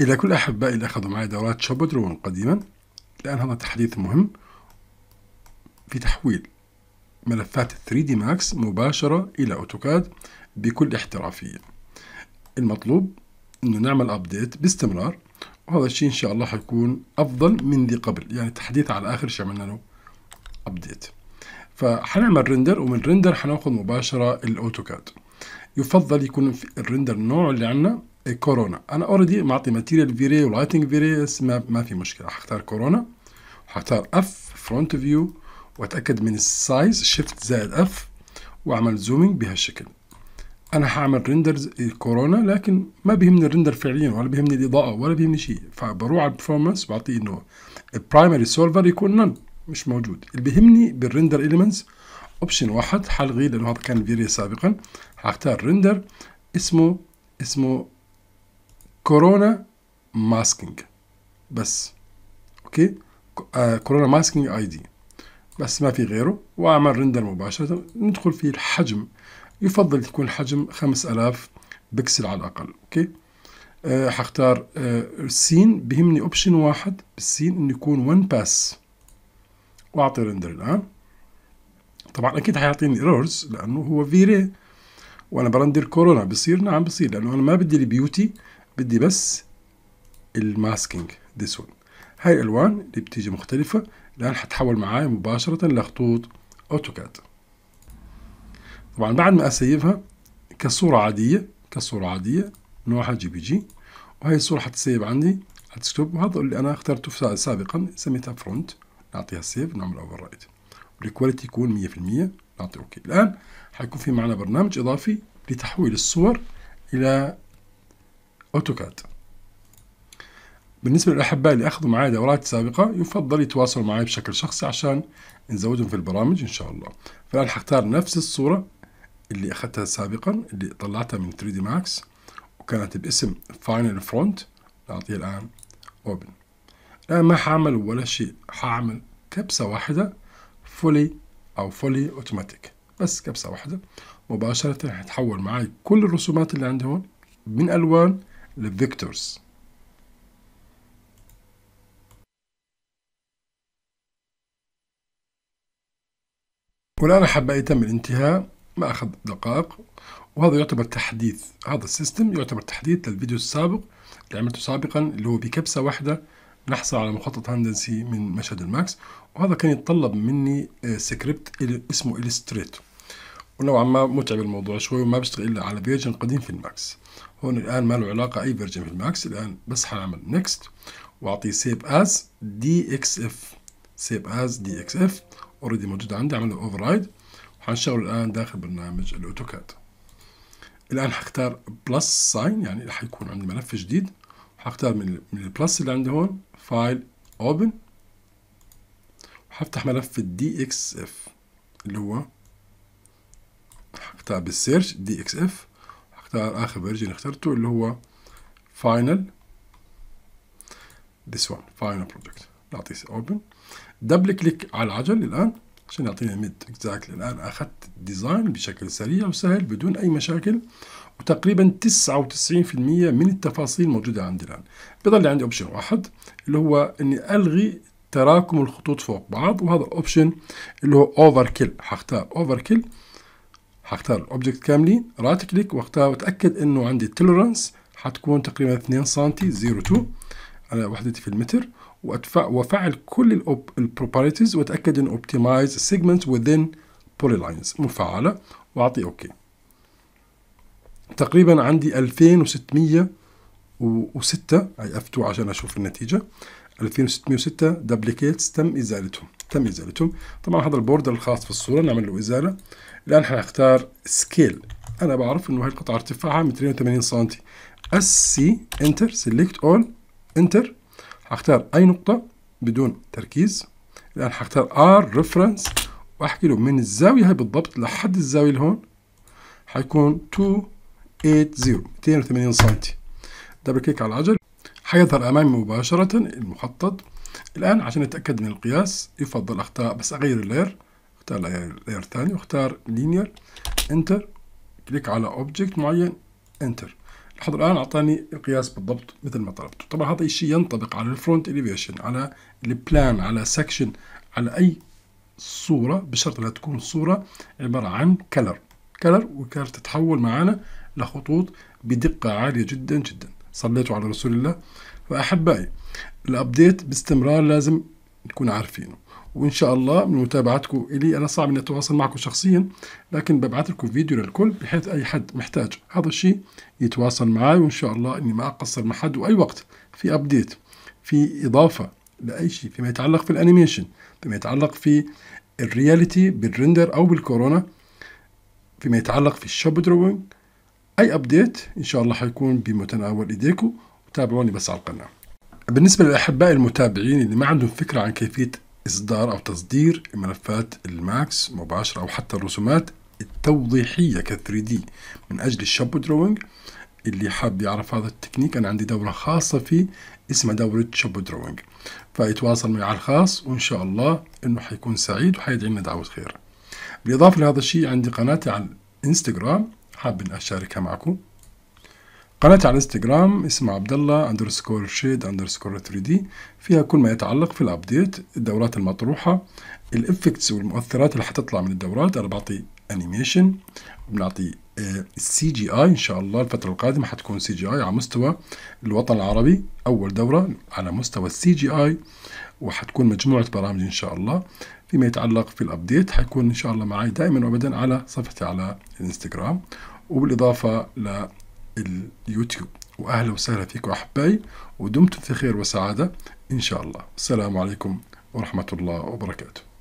إلى كل أحبائي اللي أخذوا معي دورات شابودرون قديما لأن هذا تحديث مهم في تحويل ملفات 3 d ماكس مباشرة إلى أوتوكاد بكل احترافية المطلوب أنه نعمل أبديت باستمرار وهذا الشيء إن شاء الله حيكون أفضل من ذي قبل يعني تحديث على آخر شيء عملنا له أبديت فحنعمل ريندر ومن ريندر حناخذ مباشرة الأوتوكاد يفضل يكون في الرندر نوع اللي عندنا كورونا انا اوريدي معطي ماتيريال فيري ولايتنج فيري ما, ما في مشكله هختار كورونا وهختار اف فرونت فيو واتاكد من السايز شيفت زائد اف واعمل زومينج بهالشكل انا هعمل ريندر الكورونا لكن ما بيهمني الريندر فعليا ولا بيهمني الاضاءه ولا بيهمني شيء فبروح على البرفورمانس بعطيه انه البرايمري سولفر يكون نون مش موجود اللي بيهمني بالريندر اليمنتس اوبشن واحد حلغي لانه هذا كان فيري سابقا حختار ريندر اسمه اسمه كورونا ماسكينج بس اوكي كورونا ماسكينج اي دي بس ما في غيره واعمل ريندر مباشره ندخل في الحجم يفضل تكون الحجم 5000 بكسل على الاقل اوكي أه حختار أه السين بيهمني اوبشن واحد بالسين انه يكون 1 باس واعطي رندر الان طبعا اكيد حيعطيني ايرورز لانه هو في ري وانا برندر كورونا بصير نعم بصير لانه انا ما بدي البيوتي بدي بس الماسكينج ذس ون هاي الالوان اللي بتيجي مختلفه الان حتحول معي مباشره لخطوط اوتوكاد طبعا بعد ما اسيبها كصوره عاديه كصوره عاديه نوعها جي بي جي وهي الصوره حتسيب عندي حتسكب وهذا اللي انا اخترته سابقا سميتها فرونت نعطيها سيف نعمل اوفر رايت والكواليتي يكون 100% نعطي اوكي الان حيكون في معنا برنامج اضافي لتحويل الصور الى اوتوكاد بالنسبة للأحباء اللي أخذوا معي دورات سابقة يفضل يتواصلوا معي بشكل شخصي عشان نزودهم في البرامج إن شاء الله فالآن حختار نفس الصورة اللي أخذتها سابقا اللي طلعتها من 3 دي ماكس وكانت باسم فاينل فرونت نعطيها الآن أوبن الآن ما حعمل ولا شيء حعمل كبسة واحدة فولي أو فولي أوتوماتيك بس كبسة واحدة مباشرة هتحول معي كل الرسومات اللي عندي هون من ألوان لفيكتورز والآن حابة يتم الانتهاء ما أخذ دقائق وهذا يعتبر تحديث هذا السيستم يعتبر تحديث للفيديو السابق اللي عملته سابقا اللي هو بكبسة واحدة نحصل على مخطط هندسي من مشهد الماكس وهذا كان يتطلب مني سكريبت آه، اسمه إلستريت ونوعا ما متعب الموضوع شوي وما بشتغل إلا على فيرجن قديم في الماكس هون الآن ما له علاقة أي فيرجن في الماكس الآن بس حنعمل نكست وأعطيه سيف أز دي إكس إف سيف أز دي إكس إف أوريدي موجود عندي أعمل له أوفرايد وحنشغل الآن داخل برنامج الأوتوكاد الآن حختار بلس ساين يعني حيكون عندي ملف جديد هختار من من البلس اللي عندي هون فايل اوبن وهفتح ملف الدي اكس اف اللي هو هختار بالسيرش دي اكس اف هختار اخر فيرجن اخترته اللي هو فاينل this one final project نعطيه open دبل كليك على العجل الان عشان يعطيني ميد اكزاكتلي الان اخذت ديزاين بشكل سريع وسهل بدون اي مشاكل وتقريبا 99% من التفاصيل موجودة عندي الآن بضل عندي أوبشن واحد اللي هو إني ألغي تراكم الخطوط فوق بعض وهذا أوبشن اللي هو أوفر كيل حختار أوفر حختار الأوبجكت كاملين رايت كليك واختار وأتأكد إنه عندي التوليرانس حتكون تقريبا 2 سم 02 على وحدتي في المتر وافعل كل البروبرتيز واتاكد ان اوبتمايز سيجمنت within بولي لاينز مفعله واعطي اوكي okay. تقريبا عندي 2606 اي اف2 عشان اشوف النتيجه 2606 دبليكيتس تم ازالتهم تم ازالتهم طبعا هذا البوردر الخاص في الصوره نعمل له ازاله الان حنختار سكيل انا بعرف انه هاي القطعه ارتفاعها 280 سم اس سي انتر سيلكت اول انتر هختار اي نقطه بدون تركيز الان هختار ار ريفرنس واحكي له من الزاويه هاي بالضبط لحد الزاويه اللي هون حيكون 2 280 سم دبل كليك على العجل حيظهر أمامي مباشرة المخطط الآن عشان أتأكد من القياس يفضل أختار بس أغير اللير أختار لير ثاني وأختار لينير انتر كليك على أوبجكت معين انتر لحد الآن أعطاني القياس بالضبط مثل ما طلبته طبعا هذا الشيء ينطبق على الفرونت إليفيشن على البلان على سكشن على أي صورة بشرط أنها تكون الصورة عبارة عن كلر كلر وكلر تتحول معانا لخطوط بدقة عالية جدا جدا صليتوا على رسول الله فأحبائي الأبديت باستمرار لازم نكون عارفينه وإن شاء الله من متابعتكم إلي أنا صعب أن أتواصل معكم شخصيا لكن ببعث لكم فيديو للكل بحيث أي حد محتاج هذا الشيء يتواصل معي وإن شاء الله إني ما أقصر مع حد وأي وقت في أبديت في إضافة لأي شيء فيما يتعلق في الأنيميشن فيما يتعلق في الرياليتي بالرندر أو بالكورونا فيما يتعلق في الشوب دروينج أي أبديت إن شاء الله حيكون بمتناول إيديكم وتابعوني بس على القناة بالنسبة للأحباء المتابعين اللي ما عندهم فكرة عن كيفية إصدار أو تصدير ملفات الماكس مباشرة أو حتى الرسومات التوضيحية كال 3D من أجل الشابو دروينج اللي حاب يعرف هذا التكنيك أنا عندي دورة خاصة فيه اسمها دورة شابو دروينج فيتواصل معي على الخاص وإن شاء الله إنه حيكون سعيد وحيدعي لنا دعوة خير بالإضافة لهذا الشيء عندي قناتي على الإنستغرام حاب ان اشاركها معكم قناتي على الانستغرام اسمها عبد الله اندرسكور شيد اندرسكور 3 دي فيها كل ما يتعلق في الابديت الدورات المطروحه الافكتس والمؤثرات اللي حتطلع من الدورات انا بعطي انيميشن وبنعطي السي جي اي ان شاء الله الفتره القادمه حتكون سي جي اي على مستوى الوطن العربي اول دوره على مستوى السي جي اي وحتكون مجموعه برامج ان شاء الله فيما يتعلق في الابديت حيكون ان شاء الله معي دائما وابدا على صفحتي على الانستغرام وبالإضافة لليوتيوب وأهلا وسهلا فيكم أحبائي ودمتم في خير وسعادة إن شاء الله السلام عليكم ورحمة الله وبركاته